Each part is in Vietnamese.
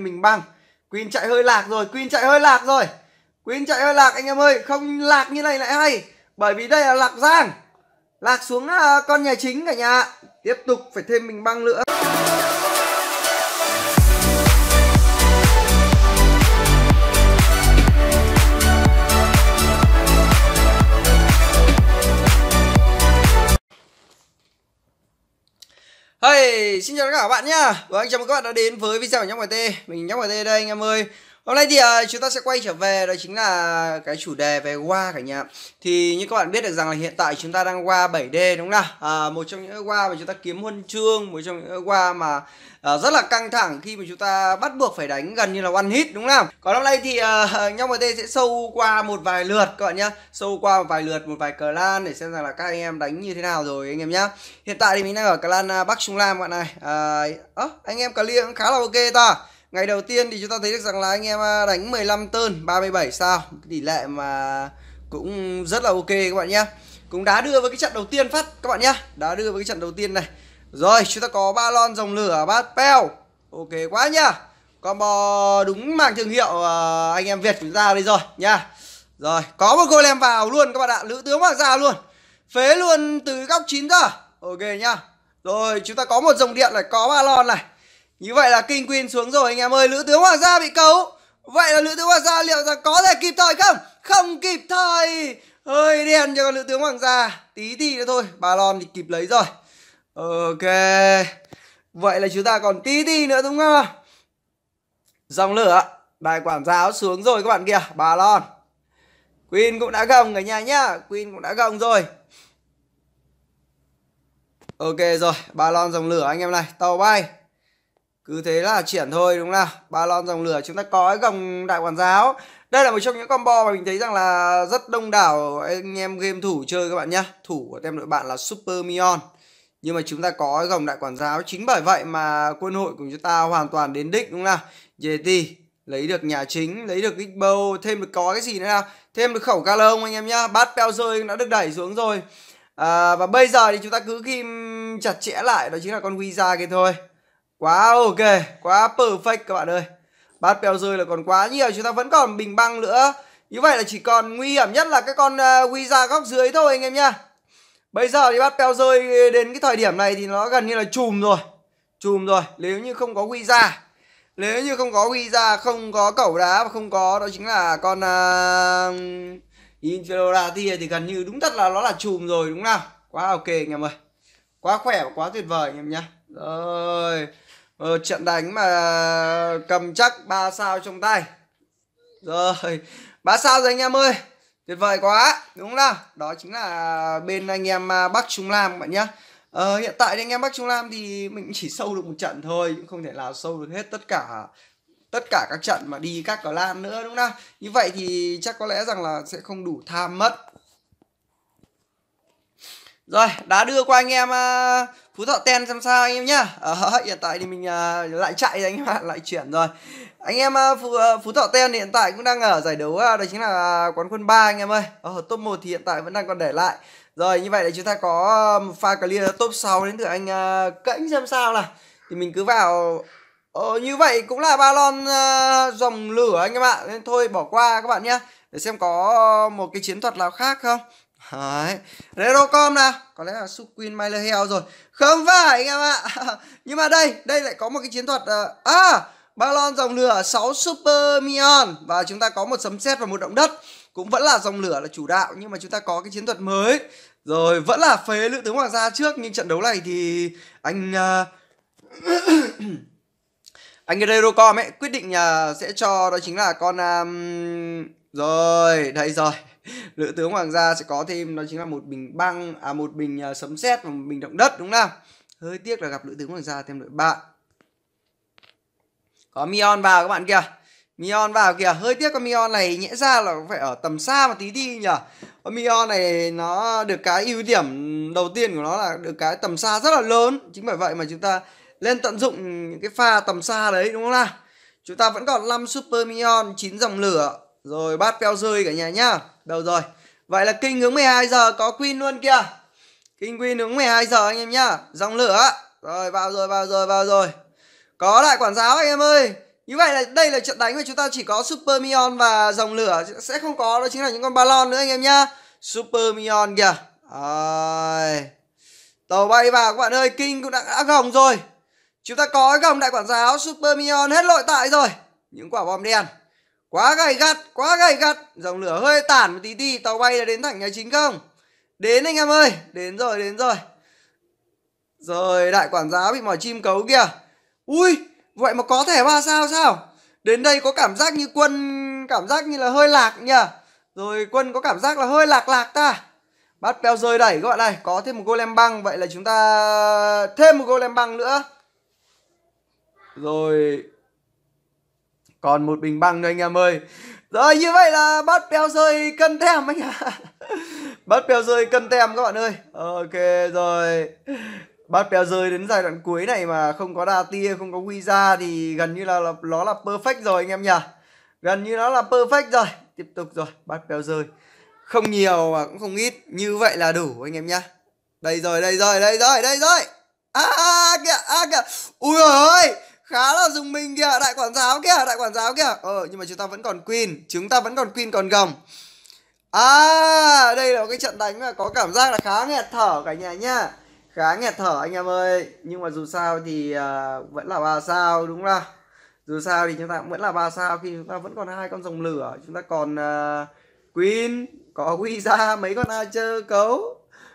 mình băng Queen chạy hơi lạc rồi Queen chạy hơi lạc rồi Queen chạy hơi lạc anh em ơi Không lạc như này lại hay Bởi vì đây là lạc giang Lạc xuống à, con nhà chính cả nhà Tiếp tục phải thêm mình băng nữa Hey, xin chào tất cả các bạn nhá. Và vâng, chào mừng các bạn đã đến với video của Nhóc Ngoài t Mình Nhóc Ngoài t đây anh em ơi. Hôm nay thì uh, chúng ta sẽ quay trở về đó chính là cái chủ đề về qua cả nhà. Thì như các bạn biết được rằng là hiện tại chúng ta đang qua 7D đúng không nào? Uh, một trong những qua mà chúng ta kiếm huân chương, một trong những qua mà uh, rất là căng thẳng khi mà chúng ta bắt buộc phải đánh gần như là one hit đúng không? Còn hôm nay thì uh, nhau MT sẽ sâu qua một vài lượt các bạn nhá. Sâu qua một vài lượt một vài clan để xem rằng là các anh em đánh như thế nào rồi anh em nhá. Hiện tại thì mình đang ở clan Bắc Trung Lam bạn này. Uh, à, anh em clear cũng khá là ok ta Ngày đầu tiên thì chúng ta thấy được rằng là anh em à, đánh 15 tơn 37 sao Tỷ lệ mà cũng rất là ok các bạn nhé Cũng đá đưa với cái trận đầu tiên phát các bạn nhé Đá đưa với cái trận đầu tiên này Rồi chúng ta có ba lon dòng lửa bát peo Ok quá nhá Combo đúng màng thương hiệu à, anh em Việt của chúng ta đây rồi nha Rồi có một cô lem vào luôn các bạn ạ Nữ tướng hoàng ra luôn Phế luôn từ góc 9 giờ Ok nhá Rồi chúng ta có một dòng điện này Có ba lon này như vậy là King Queen xuống rồi anh em ơi Lữ tướng Hoàng gia bị cấu Vậy là Lữ tướng Hoàng gia liệu là có thể kịp thời không Không kịp thời Hơi đen cho con Lữ tướng Hoàng gia Tí tí nữa thôi Bà Lon thì kịp lấy rồi Ok Vậy là chúng ta còn tí tí nữa đúng không Dòng lửa đại quản giáo xuống rồi các bạn kìa Bà Lon Queen cũng đã gồng ở nhà nhá Queen cũng đã gồng rồi Ok rồi, ba lon dòng lửa anh em này, tàu bay cứ thế là triển thôi đúng không nào ba lon dòng lửa chúng ta có cái gồng đại quản giáo đây là một trong những combo mà mình thấy rằng là rất đông đảo anh em game thủ chơi các bạn nhá thủ của tem đội bạn là super mion nhưng mà chúng ta có cái gồng đại quản giáo chính bởi vậy mà quân hội của chúng ta hoàn toàn đến đích đúng không nào ti lấy được nhà chính lấy được Gigbo thêm được có cái gì nữa nào thêm được khẩu galon anh em nhá bát peo rơi đã được đẩy xuống rồi à, và bây giờ thì chúng ta cứ kim chặt chẽ lại đó chính là con visa kia thôi Quá ok, quá perfect các bạn ơi Bát bèo rơi là còn quá nhiều Chúng ta vẫn còn bình băng nữa Như vậy là chỉ còn nguy hiểm nhất là cái con uh, à, Ouija góc dưới thôi anh em nhá Bây giờ thì bát bèo rơi đến cái thời điểm này Thì nó gần như là chùm rồi Chùm rồi, nếu như không có Ouija Nếu như không có Ouija, không có cẩu đá Và không có, đó chính là con uh, à, Inferorati thì gần như đúng thật là nó là chùm rồi đúng không nào Quá ok anh em ơi Quá khỏe và quá tuyệt vời anh em nhá Rồi ờ, trận đánh mà cầm chắc ba sao trong tay rồi ba sao rồi anh em ơi tuyệt vời quá đúng không nào đó chính là bên anh em à, bắc trung nam bạn nhá ờ, hiện tại anh em bắc trung nam thì mình chỉ sâu được một trận thôi cũng không thể nào sâu được hết tất cả tất cả các trận mà đi các cờ lan nữa đúng không nào như vậy thì chắc có lẽ rằng là sẽ không đủ tham mất rồi, đã đưa qua anh em uh, Phú Thọ Ten xem sao anh em nhá. Uh, hiện tại thì mình uh, lại chạy anh em bạn lại chuyển rồi. Anh em uh, Phú, uh, Phú Thọ Ten hiện tại cũng đang ở giải đấu uh, đó chính là quán quân 3 anh em ơi. Ở uh, top 1 thì hiện tại vẫn đang còn để lại. Rồi như vậy là chúng ta có một pha clear top 6 đến từ anh uh, Cãnh xem sao nào. Thì mình cứ vào Ờ, như vậy cũng là ba lon uh, dòng lửa anh em ạ Nên thôi bỏ qua các bạn nhé Để xem có một cái chiến thuật nào khác không Đấy. Redocom nào Có lẽ là Suquin Mailer Hell rồi Không phải anh em ạ Nhưng mà đây Đây lại có một cái chiến thuật uh, À Balon dòng lửa 6 Super Mion Và chúng ta có một sấm sét và một động đất Cũng vẫn là dòng lửa là chủ đạo Nhưng mà chúng ta có cái chiến thuật mới Rồi vẫn là phế lữ tướng hoàng gia trước Nhưng trận đấu này thì anh uh... anh Redocom ấy quyết định uh, sẽ cho đó chính là con um... Rồi, đây rồi lữ tướng hoàng gia sẽ có thêm đó chính là một bình băng à một bình uh, sấm sét và một bình động đất đúng không hơi tiếc là gặp lữ tướng hoàng gia thêm đội bạn có mion vào các bạn kìa mion vào kìa hơi tiếc con mion này nhẽ ra là phải ở tầm xa một tí đi nhỉ con mion này nó được cái ưu điểm đầu tiên của nó là được cái tầm xa rất là lớn chính bởi vậy mà chúng ta lên tận dụng cái pha tầm xa đấy đúng không nào chúng ta vẫn còn 5 super minion 9 dòng lửa rồi bát peo rơi cả nhà nhá Đâu rồi? Vậy là kinh hướng 12 giờ có queen luôn kia. Kinh queen hướng 12 giờ anh em nhá. Dòng lửa. Rồi vào rồi vào rồi vào rồi. Có lại quản giáo anh em ơi. Như vậy là đây là trận đánh mà chúng ta chỉ có Super Mion và dòng lửa sẽ không có đó chính là những con Balon nữa anh em nhá. Super Mion kìa. Rồi. Tàu bay vào các bạn ơi, kinh cũng đã, đã gồng rồi. Chúng ta có gồng đại quản giáo Super Mion hết lội tại rồi. Những quả bom đen. Quá gay gắt, quá gay gắt. Dòng lửa hơi tản một tí đi, tàu bay đã đến thẳng nhà chính không? Đến anh em ơi, đến rồi, đến rồi. Rồi, đại quản giáo bị mỏi chim cấu kìa. Ui, vậy mà có thể ba sao sao? Đến đây có cảm giác như quân, cảm giác như là hơi lạc nhỉ? Rồi quân có cảm giác là hơi lạc lạc ta. Bắt bèo rơi đẩy các bạn này, có thêm một golem băng, vậy là chúng ta thêm một golem băng nữa. Rồi còn một bình băng thôi anh em ơi rồi như vậy là bắt bèo rơi cân tem anh ạ bắt bèo rơi cân tem các bạn ơi ok rồi bắt bèo rơi đến giai đoạn cuối này mà không có đa tia không có quy ra thì gần như là, là nó là perfect rồi anh em nhỉ gần như nó là perfect rồi tiếp tục rồi bắt bèo rơi không nhiều mà cũng không ít như vậy là đủ anh em nhá đây rồi đây rồi đây rồi đây rồi a à, à kìa à kìa ui ơi khá là dùng mình kìa đại quản giáo kìa đại quản giáo kìa ờ nhưng mà chúng ta vẫn còn queen chúng ta vẫn còn queen còn gồng à đây là cái trận đánh mà có cảm giác là khá nghẹt thở cả nhà nhá khá nghẹt thở anh em ơi nhưng mà dù sao thì uh, vẫn là ba sao đúng không dù sao thì chúng ta vẫn là ba sao khi chúng ta vẫn còn hai con rồng lửa chúng ta còn uh, queen có quy ra mấy con archer cấu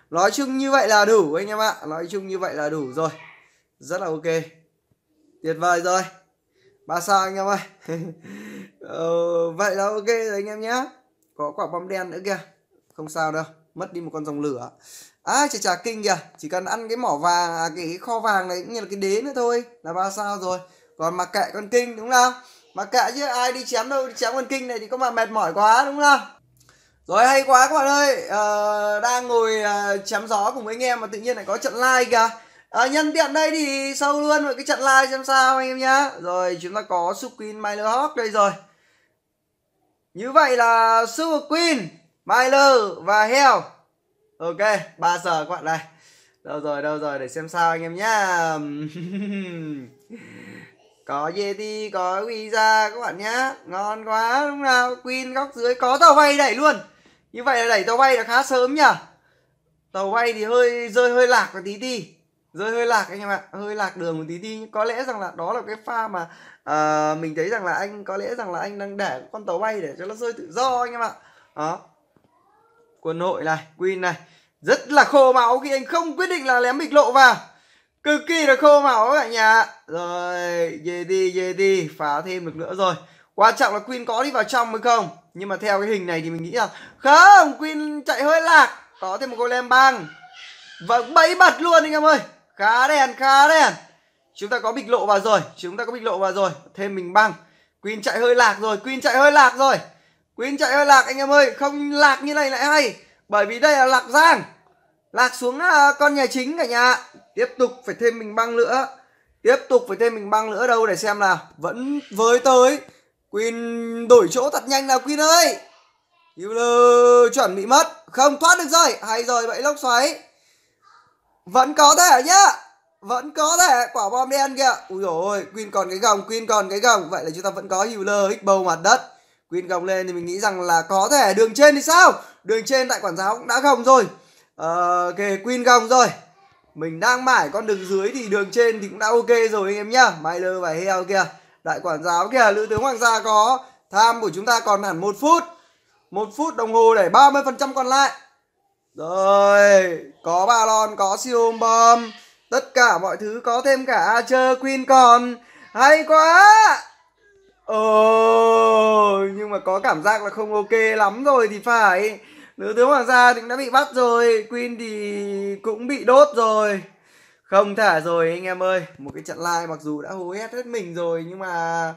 nói chung như vậy là đủ anh em ạ nói chung như vậy là đủ rồi rất là ok tuyệt vời rồi ba sao anh em ơi ờ, vậy là ok rồi anh em nhé có quả bom đen nữa kìa không sao đâu mất đi một con dòng lửa à chả chả kinh kìa chỉ cần ăn cái mỏ vàng à, cái kho vàng này cũng như là cái đế nữa thôi là ba sao rồi còn mặc kệ con kinh đúng không mà kệ chứ ai đi chém đâu đi chém con kinh này thì các bạn mệt mỏi quá đúng không rồi hay quá các bạn ơi à, đang ngồi à, chém gió cùng với anh em mà tự nhiên lại có trận like kìa à, nhân tiện đây thì sâu luôn một cái trận like xem sao anh em nhá rồi chúng ta có super queen Myler Hawk đây rồi như vậy là super queen Myler và heo ok ba giờ các bạn đây đâu rồi đâu rồi để xem sao anh em nhá có Yeti, có Wiza các bạn nhá Ngon quá, lúc nào Queen góc dưới có tàu bay đẩy luôn Như vậy là đẩy tàu bay là khá sớm nhỉ Tàu bay thì hơi rơi hơi lạc một tí đi rơi hơi lạc anh em ạ hơi lạc đường một tí đi có lẽ rằng là đó là cái pha mà à, mình thấy rằng là anh có lẽ rằng là anh đang để con tàu bay để cho nó rơi tự do anh em ạ đó quân hội này queen này rất là khô máu khi anh không quyết định là ném bịch lộ vào cực kỳ là khô máu cả nhà rồi dê đi dê đi phá thêm được nữa rồi quan trọng là queen có đi vào trong mới không nhưng mà theo cái hình này thì mình nghĩ là không queen chạy hơi lạc có thêm một lem băng và vâng, bẫy bật luôn anh em ơi khá đen khá đen chúng ta có bịch lộ vào rồi chúng ta có bịch lộ vào rồi thêm mình băng queen chạy hơi lạc rồi queen chạy hơi lạc rồi queen chạy hơi lạc anh em ơi không lạc như này lại hay bởi vì đây là lạc giang lạc xuống à, con nhà chính cả nhà tiếp tục phải thêm mình băng nữa tiếp tục phải thêm mình băng nữa đâu để xem là vẫn với tới queen đổi chỗ thật nhanh nào queen ơi Hewler chuẩn bị mất Không thoát được rồi Hay rồi vậy lốc xoáy vẫn có thể nhá Vẫn có thể Quả bom đen kìa Ui dồi ôi Queen còn cái gồng Queen còn cái gồng Vậy là chúng ta vẫn có Hewler Higbow mặt đất Queen gồng lên thì mình nghĩ rằng là có thể Đường trên thì sao Đường trên tại quản giáo cũng đã gồng rồi Ờ kìa Queen gồng rồi Mình đang mải con đường dưới thì đường trên thì cũng đã ok rồi anh em nhá Myler và Heo kìa Đại quản giáo kìa Lữ tướng Hoàng gia có Tham của chúng ta còn hẳn một phút một phút đồng hồ để 30% còn lại rồi, có ba lon, có siêu bom Tất cả mọi thứ có thêm cả Archer Queen còn Hay quá Ồ, nhưng mà có cảm giác là không ok lắm rồi thì phải Nữ tướng hoàng gia thì đã bị bắt rồi Queen thì cũng bị đốt rồi Không thả rồi anh em ơi Một cái trận like mặc dù đã hố hét hết mình rồi Nhưng mà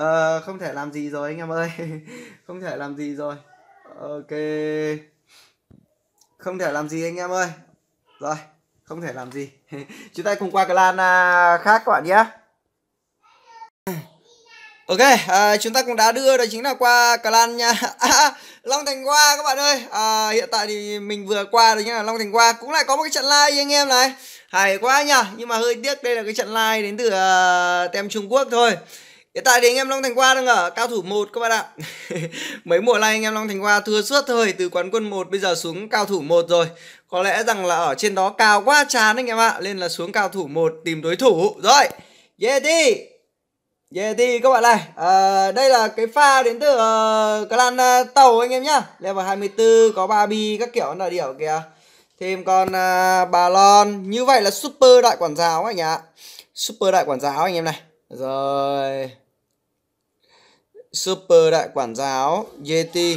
uh, không thể làm gì rồi anh em ơi Không thể làm gì rồi Ok không thể làm gì anh em ơi rồi không thể làm gì chúng ta cùng qua cái lan à, khác các bạn nhé Ok, à, chúng ta cũng đã đưa đó chính là qua Clan nha à, Long Thành qua các bạn ơi à, Hiện tại thì mình vừa qua rồi nha Long Thành qua cũng lại có một cái trận live anh em này Hay quá nha Nhưng mà hơi tiếc đây là cái trận live đến từ uh, tem Trung Quốc thôi Hiện tại thì anh em Long Thành qua đang ở cao thủ 1 các bạn ạ. Mấy mùa nay anh em Long Thành qua thua suốt thôi từ quán quân 1 bây giờ xuống cao thủ 1 rồi. Có lẽ rằng là ở trên đó cao quá chán anh em ạ, nên là xuống cao thủ 1 tìm đối thủ. Rồi. Yeah đi. Yeah đi các bạn này. À, đây là cái pha đến từ uh, clan uh, tàu anh em nhá. Level 24 có 3 bi các kiểu là điểu kìa. Thêm con uh, bà lon. Như vậy là super đại quản giáo anh ạ. Super đại quản giáo anh em này. Rồi Super đại quản giáo Yeti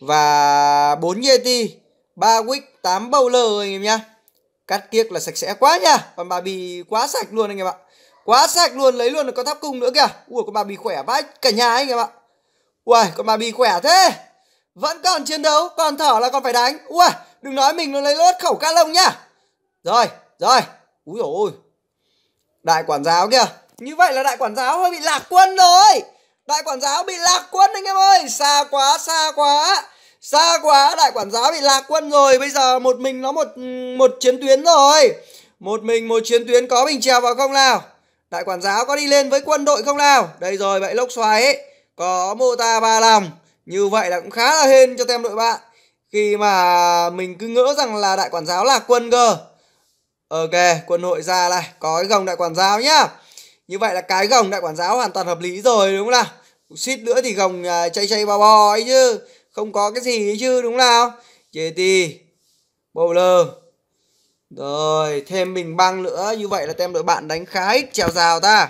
và 4 Yeti, 3 Wick, 8 Bowler anh em nhá. Cắt kiếc là sạch sẽ quá nha. Còn bà bì quá sạch luôn anh em ạ. Quá sạch luôn, lấy luôn được con tháp cung nữa kìa. Ui con bà bì khỏe vãi cả nhà anh em ạ. Ui con bà bì khỏe thế. Vẫn còn chiến đấu, còn thở là còn phải đánh. Ui đừng nói mình nó lấy lốt khẩu ca lông nhá. Rồi, rồi. Úi dồi ôi. Đại quản giáo kìa. Như vậy là đại quản giáo hơi bị lạc quân rồi. Đại quản giáo bị lạc quân anh em ơi Xa quá xa quá Xa quá đại quản giáo bị lạc quân rồi Bây giờ một mình nó một một chiến tuyến rồi Một mình một chiến tuyến có mình trèo vào không nào Đại quản giáo có đi lên với quân đội không nào Đây rồi vậy lốc xoáy Có mô ta ba lòng Như vậy là cũng khá là hên cho tem đội bạn Khi mà mình cứ ngỡ rằng là đại quản giáo lạc quân cơ Ok quân hội ra này Có cái gồng đại quản giáo nhá như vậy là cái gồng đại quản giáo hoàn toàn hợp lý rồi đúng không nào suýt nữa thì gồng uh, chay chay bò bò ấy chứ không có cái gì ấy chứ đúng nào chê ti bowler rồi thêm bình băng nữa như vậy là tem đội bạn đánh khá ít trèo rào ta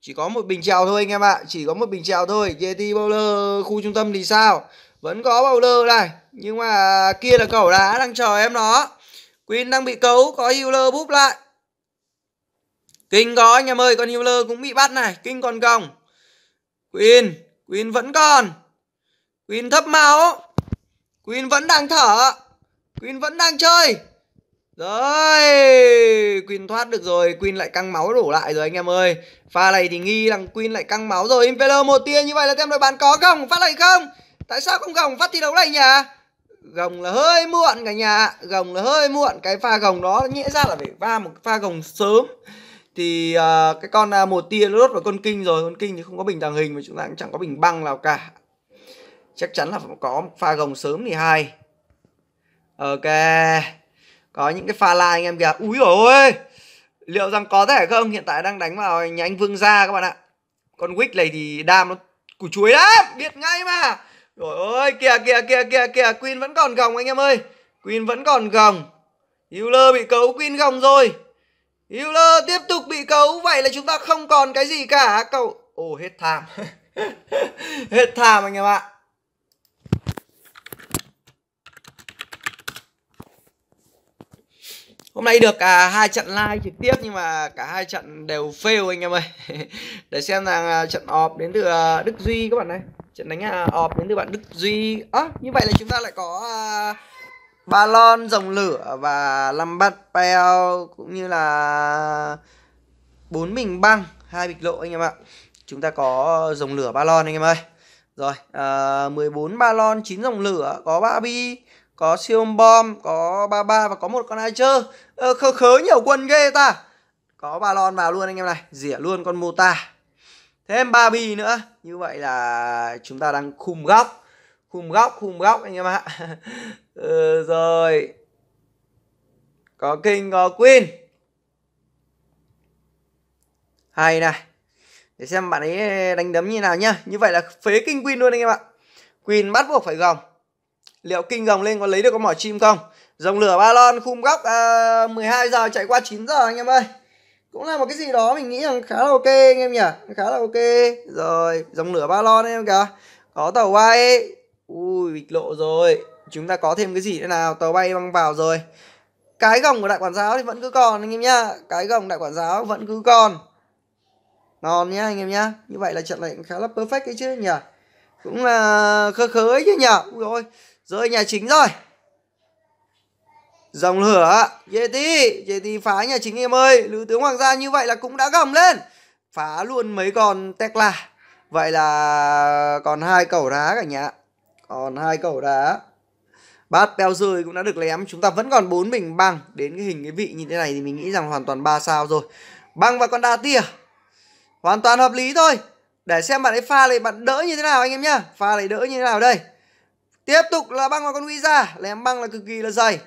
chỉ có một bình trèo thôi anh em ạ à. chỉ có một bình trèo thôi JT bowler khu trung tâm thì sao vẫn có bowler này nhưng mà kia là cẩu đá đang chờ em nó Queen đang bị cấu có healer búp lại Kinh có anh em ơi, con Hewler cũng bị bắt này, Kinh còn gồng. Queen, Queen vẫn còn. Queen thấp máu. Queen vẫn đang thở. Queen vẫn đang chơi. Rồi, Queen thoát được rồi, Queen lại căng máu đổ lại rồi anh em ơi. Pha này thì nghi rằng Queen lại căng máu rồi. Impeller một tia như vậy là xem đội bạn có gồng phát này không? Tại sao không gồng phát thi đấu này nhỉ? gồng là hơi muộn cả nhà gồng là hơi muộn cái pha gồng đó nghĩa ra là phải va một pha gồng sớm thì à, cái con à, một tia nó đốt vào con kinh rồi con kinh thì không có bình tàng hình mà chúng ta cũng chẳng có bình băng nào cả chắc chắn là phải có pha gồng sớm thì hay ok có những cái pha la anh em kìa úi rồi ôi liệu rằng có thể không hiện tại đang đánh vào nhà anh vương gia các bạn ạ con wick này thì đam nó củ chuối lắm biết ngay mà rồi ôi kìa kìa kìa kìa kìa queen vẫn còn gồng anh em ơi queen vẫn còn gồng lơ bị cấu queen gồng rồi Euler tiếp tục bị cấu Vậy là chúng ta không còn cái gì cả Cậu Ồ hết tham Hết tham anh em ạ Hôm nay được cả à, hai trận live trực tiếp nhưng mà cả hai trận đều fail anh em ơi. Để xem rằng à, trận ọp đến từ à, Đức Duy các bạn này. Trận đánh ọp đến từ bạn Đức Duy. Á, à, như vậy là chúng ta lại có ba lon dòng lửa và năm bát peo cũng như là bốn bình băng hai bịch lộ anh em ạ chúng ta có dòng lửa ba lon anh em ơi rồi à, 14 ba lon chín dòng lửa có ba bi có siêu bom có ba ba và có một con Archer ờ, khớ khớ nhiều quân ghê ta có ba lon vào luôn anh em này rỉa luôn con Mota thêm ba bi nữa như vậy là chúng ta đang khung góc khung góc khung góc anh em ạ ừ, rồi có kinh có queen hay này để xem bạn ấy đánh đấm như nào nhá như vậy là phế kinh queen luôn anh em ạ queen bắt buộc phải gồng liệu kinh gồng lên có lấy được con mỏ chim không dòng lửa ba lon khung góc à, 12 giờ chạy qua 9 giờ anh em ơi cũng là một cái gì đó mình nghĩ rằng khá là ok anh em nhỉ khá là ok rồi dòng lửa ba lon anh em kìa có tàu bay ui bịch lộ rồi chúng ta có thêm cái gì nữa nào tàu bay băng vào rồi cái gồng của đại quản giáo thì vẫn cứ còn anh em nhá cái gồng đại quản giáo vẫn cứ còn ngon nhá anh em nhá như vậy là trận này cũng khá là perfect đấy chứ nhỉ cũng là khơ khới chứ nhỉ Ui rồi rơi nhà chính rồi dòng lửa Yeti Yeti phá nhà chính em ơi lữ tướng hoàng gia như vậy là cũng đã gồng lên phá luôn mấy con Tekla vậy là còn hai cẩu đá cả nhà còn hai cẩu đá bát beo rơi cũng đã được lém chúng ta vẫn còn bốn bình băng đến cái hình cái vị như thế này thì mình nghĩ rằng hoàn toàn ba sao rồi băng và con đa tia hoàn toàn hợp lý thôi để xem bạn ấy pha này bạn đỡ như thế nào anh em nhá pha này đỡ như thế nào đây tiếp tục là băng và con uy ra lém băng là cực kỳ là dày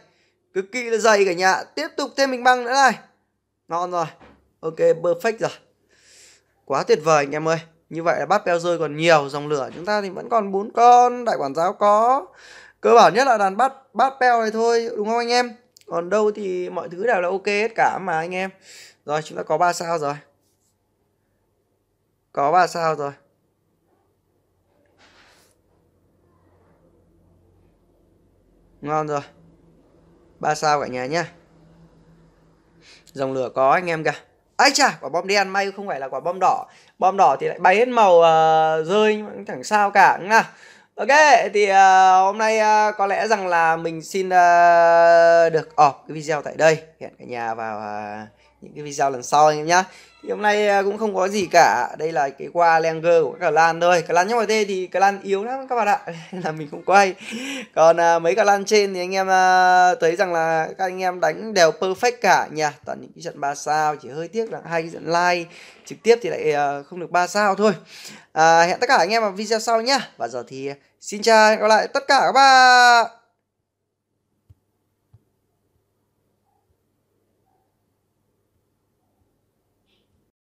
cực kỳ là dày cả nhà tiếp tục thêm mình băng nữa này ngon rồi ok perfect rồi quá tuyệt vời anh em ơi như vậy là bát beo rơi còn nhiều dòng lửa chúng ta thì vẫn còn bốn con đại quản giáo có cơ bản nhất là đàn bát bát peo này thôi đúng không anh em còn đâu thì mọi thứ đều là ok hết cả mà anh em rồi chúng ta có 3 sao rồi có 3 sao rồi ngon rồi 3 sao cả nhà nhá dòng lửa có anh em cả ấy chà quả bom đen may không phải là quả bom đỏ bom đỏ thì lại bay hết màu uh, rơi chẳng sao cả đúng không Ok, thì uh, hôm nay uh, có lẽ rằng là mình xin uh, được off cái video tại đây. Hẹn cả nhà vào uh, những cái video lần sau anh em nhá. Thì hôm nay uh, cũng không có gì cả. Đây là cái qua Langer của các lan thôi. Cả lan nhóc tê thì cả lan yếu lắm các bạn ạ. là mình không quay. Còn uh, mấy cả lan trên thì anh em uh, thấy rằng là các anh em đánh đều perfect cả nha. Toàn những cái trận 3 sao chỉ hơi tiếc là hai cái trận like trực tiếp thì lại uh, không được 3 sao thôi. Uh, hẹn tất cả anh em vào video sau nhá. Và giờ thì Xin chào hẹn gặp lại tất cả các bạn